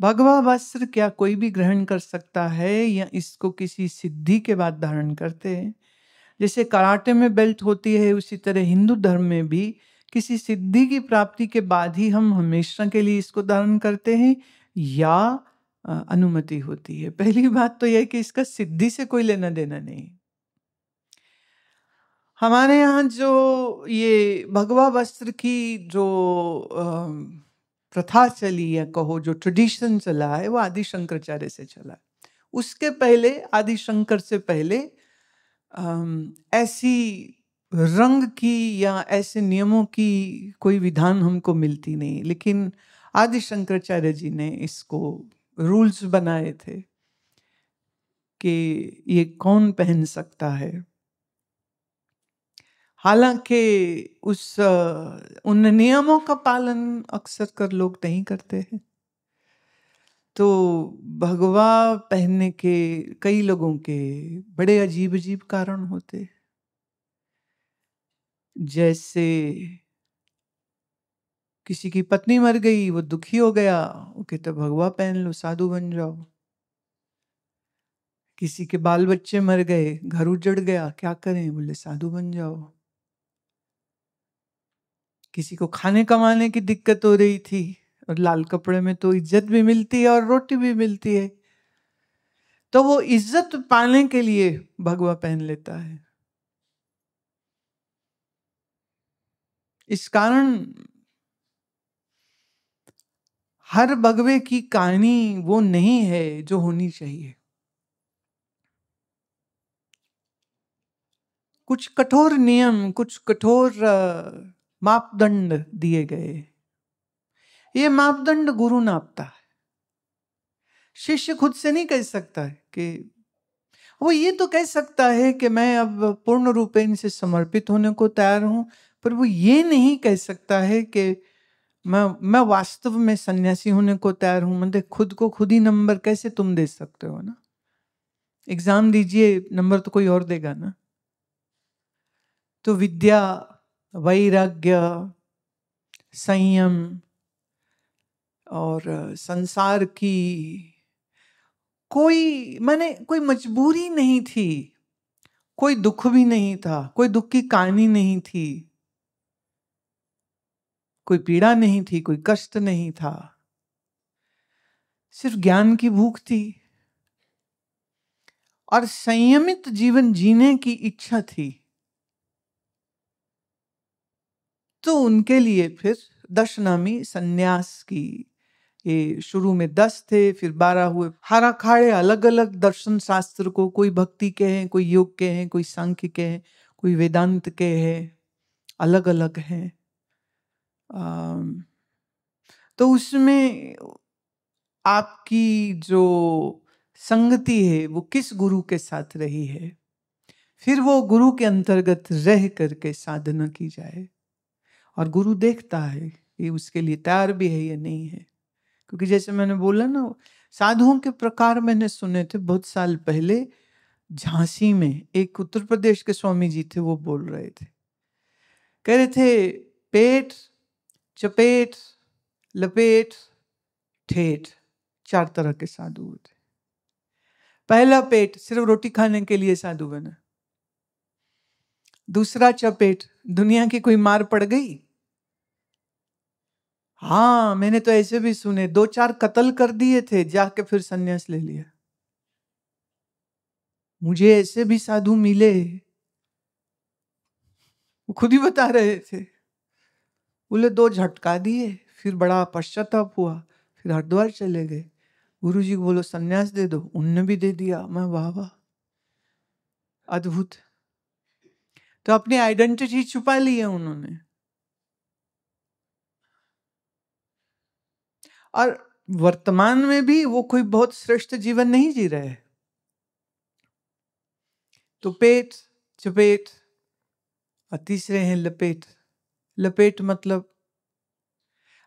भगवा वस्त्र क्या कोई भी ग्रहण कर सकता है या इसको किसी सिद्धि के बाद धारण करते हैं जैसे कराटे में बेल्ट होती है उसी तरह हिंदू धर्म में भी किसी सिद्धि की प्राप्ति के बाद ही हम हमेशा के लिए इसको धारण करते हैं या अनुमति होती है पहली बात तो यह कि इसका सिद्धि से कोई लेना देना नहीं हमारे यहाँ जो ये भगवा वस्त्र की जो आ, प्रथा चली या कहो जो ट्रेडिशन चला है वो आदि शंकराचार्य से चला है उसके पहले आदि शंकर से पहले ऐसी रंग की या ऐसे नियमों की कोई विधान हमको मिलती नहीं लेकिन आदि शंकराचार्य जी ने इसको रूल्स बनाए थे कि ये कौन पहन सकता है हालांकि उस उन नियमों का पालन अक्सर कर लोग नहीं करते हैं तो भगवा पहनने के कई लोगों के बड़े अजीब अजीब कारण होते जैसे किसी की पत्नी मर गई वो दुखी हो गया वो तो कहते भगवा पहन लो साधु बन जाओ किसी के बाल बच्चे मर गए घर उजड़ गया क्या करें बोले साधु बन जाओ किसी को खाने कमाने की दिक्कत हो रही थी और लाल कपड़े में तो इज्जत भी मिलती है और रोटी भी मिलती है तो वो इज्जत पाने के लिए भगवा पहन लेता है इस कारण हर भगवे की कहानी वो नहीं है जो होनी चाहिए कुछ कठोर नियम कुछ कठोर मापदंड दिए गए ये मापदंड गुरु नापता है शिष्य खुद से नहीं कह सकता है कि वो ये तो कह सकता है कि मैं अब पूर्ण रूप इनसे समर्पित होने को तैयार हूं पर वो ये नहीं कह सकता है कि मैं मैं वास्तव में सन्यासी होने को तैयार हूं मतलब खुद को खुद ही नंबर कैसे तुम दे सकते हो ना एग्जाम दीजिए नंबर तो कोई और देगा ना तो विद्या वैराग्य संयम और संसार की कोई मैंने कोई मजबूरी नहीं थी कोई दुख भी नहीं था कोई दुख की कहानी नहीं थी कोई पीड़ा नहीं थी कोई कष्ट नहीं था सिर्फ ज्ञान की भूख थी और संयमित जीवन जीने की इच्छा थी तो उनके लिए फिर दशनामी संन्यास की ये शुरू में दस थे फिर बारह हुए हरा खाड़े अलग अलग दर्शन शास्त्र को कोई भक्ति के हैं कोई योग के हैं कोई सांख्य के हैं कोई वेदांत के हैं अलग अलग हैं तो उसमें आपकी जो संगति है वो किस गुरु के साथ रही है फिर वो गुरु के अंतर्गत रह करके साधना की जाए और गुरु देखता है कि उसके लिए तैयार भी है या नहीं है क्योंकि जैसे मैंने बोला ना साधुओं के प्रकार मैंने सुने थे बहुत साल पहले झांसी में एक उत्तर प्रदेश के स्वामी जी थे वो बोल रहे थे कह रहे थे पेट चपेट लपेट ठेठ चार तरह के साधु होते पहला पेट सिर्फ रोटी खाने के लिए साधु बना दूसरा चपेट दुनिया की कोई मार पड़ गई हाँ मैंने तो ऐसे भी सुने दो चार कत्ल कर दिए थे जाके फिर सन्यास ले लिया मुझे ऐसे भी साधु मिले वो खुद ही बता रहे थे बोले दो झटका दिए फिर बड़ा पश्चाताप हुआ फिर हरिद्वार चले गए गुरु जी को बोलो संन्यास दे दो उनने भी दे दिया मैं वाह वाह अद्भुत तो अपनी आइडेंटिटी छुपा ली है उन्होंने और वर्तमान में भी वो कोई बहुत श्रेष्ठ जीवन नहीं जी रहे तो पेट चपेट और तीसरे हैं लपेट लपेट मतलब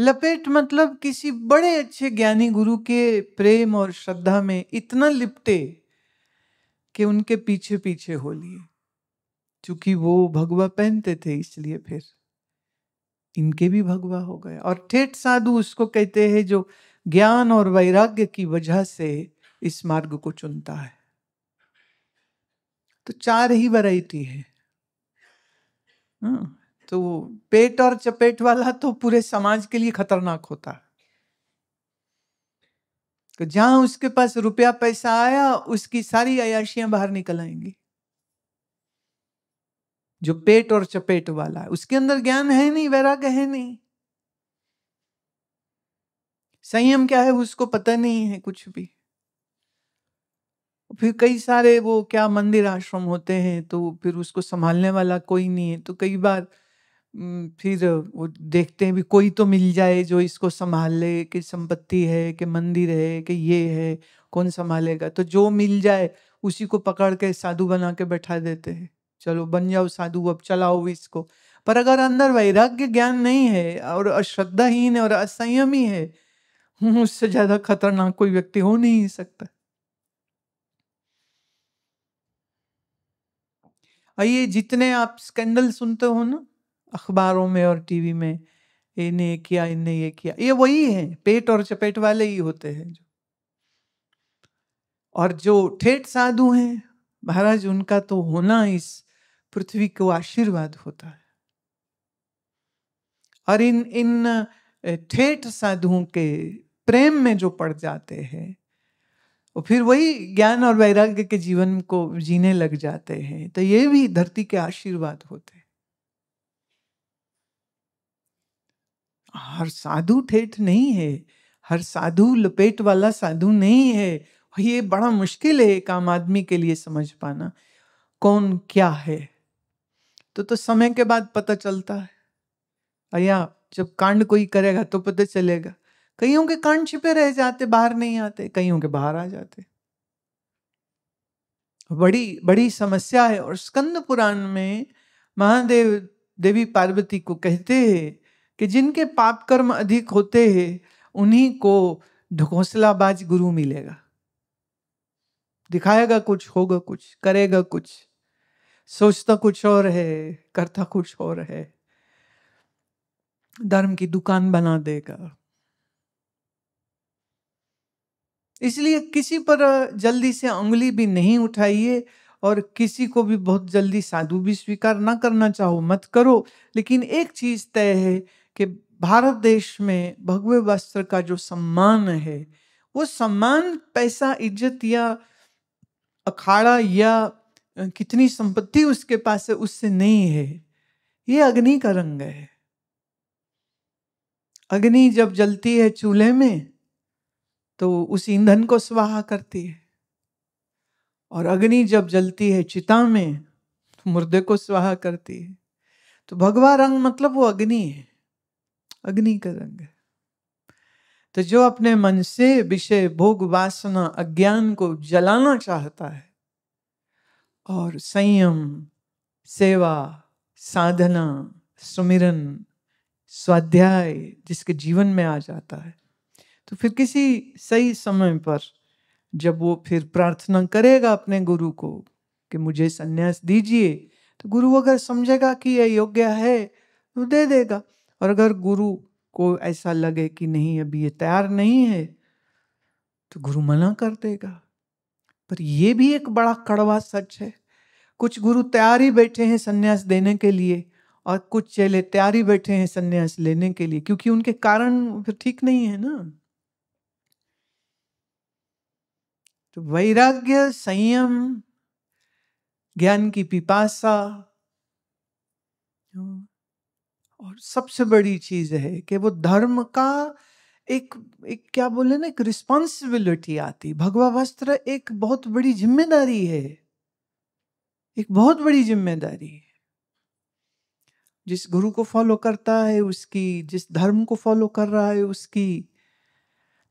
लपेट मतलब किसी बड़े अच्छे ज्ञानी गुरु के प्रेम और श्रद्धा में इतना लिपटे कि उनके पीछे पीछे हो लिए क्योंकि वो भगवा पहनते थे इसलिए फिर इनके भी भगवा हो गए और ठेठ साधु उसको कहते हैं जो ज्ञान और वैराग्य की वजह से इस मार्ग को चुनता है तो चार ही वैरायटी है हाँ, तो पेट और चपेट वाला तो पूरे समाज के लिए खतरनाक होता है तो जहां उसके पास रुपया पैसा आया उसकी सारी अयाशियां बाहर निकल आएंगी जो पेट और चपेट वाला है उसके अंदर ज्ञान है नहीं वैराग्य है नहीं संयम क्या है उसको पता नहीं है कुछ भी फिर कई सारे वो क्या मंदिर आश्रम होते हैं तो फिर उसको संभालने वाला कोई नहीं है तो कई बार फिर वो देखते हैं भी कोई तो मिल जाए जो इसको संभाल ले कि संपत्ति है कि मंदिर है कि ये है कौन संभालेगा तो जो मिल जाए उसी को पकड़ के साधु बना के बैठा देते हैं चलो बन जाओ साधु अब चलाओ भी इसको पर अगर अंदर वैराग्य ज्ञान नहीं है और अश्रद्धाहीन और असंयमी है हम्म, उससे ज्यादा खतरनाक कोई व्यक्ति हो नहीं सकता आइए जितने आप स्कैंडल सुनते हो ना अखबारों में और टीवी में इन्हें ये किया इनने ये किया ये वही है पेट और चपेट वाले ही होते हैं जो और जो ठेठ साधु हैं महाराज उनका तो होना इस पृथ्वी को आशीर्वाद होता है और इन इन ठेठ साधुओं के प्रेम में जो पड़ जाते हैं और फिर वही ज्ञान और वैराग्य के जीवन को जीने लग जाते हैं तो ये भी धरती के आशीर्वाद होते हर साधु ठेठ नहीं है हर साधु लपेट वाला साधु नहीं है ये बड़ा मुश्किल है एक आम आदमी के लिए समझ पाना कौन क्या है तो तो समय के बाद पता चलता है भैया जब कांड कोई करेगा तो पता चलेगा कईयों के कांड छिपे रह जाते बाहर नहीं आते कईयों के बाहर आ जाते बड़ी बड़ी समस्या है और स्कंद पुराण में महादेव देवी पार्वती को कहते हैं कि जिनके पाप कर्म अधिक होते हैं उन्हीं को ढकोसलाबाज गुरु मिलेगा दिखाएगा कुछ होगा कुछ करेगा कुछ सोचता कुछ और है करता कुछ और है धर्म की दुकान बना देगा इसलिए किसी पर जल्दी से उंगली भी नहीं उठाइए और किसी को भी बहुत जल्दी साधु भी स्वीकार ना करना चाहो मत करो लेकिन एक चीज तय है कि भारत देश में भगवे वस्त्र का जो सम्मान है वो सम्मान पैसा इज्जत या अखाड़ा या कितनी संपत्ति उसके पास है उससे नहीं है ये अग्नि का रंग है अग्नि जब जलती है चूल्हे में तो उस ईंधन को स्वाहा करती है और अग्नि जब जलती है चिता में तो मुर्दे को स्वाहा करती है तो भगवा रंग मतलब वो अग्नि है अग्नि का रंग है तो जो अपने मन से विषय भोग वासना अज्ञान को जलाना चाहता है और संयम सेवा साधना सुमिरन स्वाध्याय जिसके जीवन में आ जाता है तो फिर किसी सही समय पर जब वो फिर प्रार्थना करेगा अपने गुरु को कि मुझे संन्यास दीजिए तो गुरु अगर समझेगा कि यह योग्य है तो दे देगा और अगर गुरु को ऐसा लगे कि नहीं अभी ये तैयार नहीं है तो गुरु मना कर देगा पर यह भी एक बड़ा कड़वा सच है कुछ गुरु तैयार ही बैठे हैं सन्यास देने के लिए और कुछ चेले तैयार ही बैठे हैं सन्यास लेने के लिए क्योंकि उनके कारण फिर ठीक नहीं है ना तो वैराग्य संयम ज्ञान की पिपासा और सबसे बड़ी चीज है कि वो धर्म का एक एक क्या बोले ना एक रिस्पॉन्सिबिलिटी आती भगवा वस्त्र एक बहुत बड़ी जिम्मेदारी है एक बहुत बड़ी जिम्मेदारी है जिस गुरु को फॉलो करता है उसकी जिस धर्म को फॉलो कर रहा है उसकी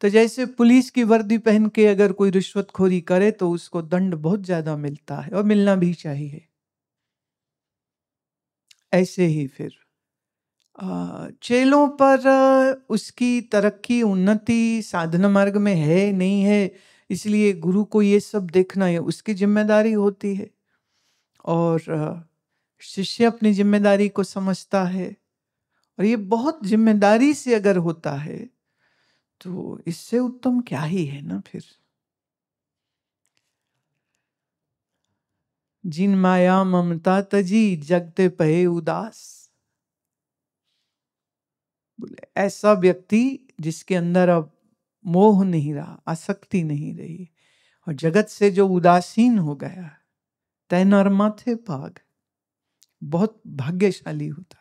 तो जैसे पुलिस की वर्दी पहन के अगर कोई रिश्वतखोरी करे तो उसको दंड बहुत ज्यादा मिलता है और मिलना भी चाहिए ऐसे ही फिर चेलों पर उसकी तरक्की उन्नति साधना मार्ग में है नहीं है इसलिए गुरु को ये सब देखना है उसकी जिम्मेदारी होती है और शिष्य अपनी जिम्मेदारी को समझता है और ये बहुत जिम्मेदारी से अगर होता है तो इससे उत्तम क्या ही है ना फिर जिन माया ममता तजी जगते पहे उदास ऐसा व्यक्ति जिसके अंदर अब मोह नहीं रहा आसक्ति नहीं रही और जगत से जो उदासीन हो गया तैनर्मा थे पाग बहुत भाग्यशाली होता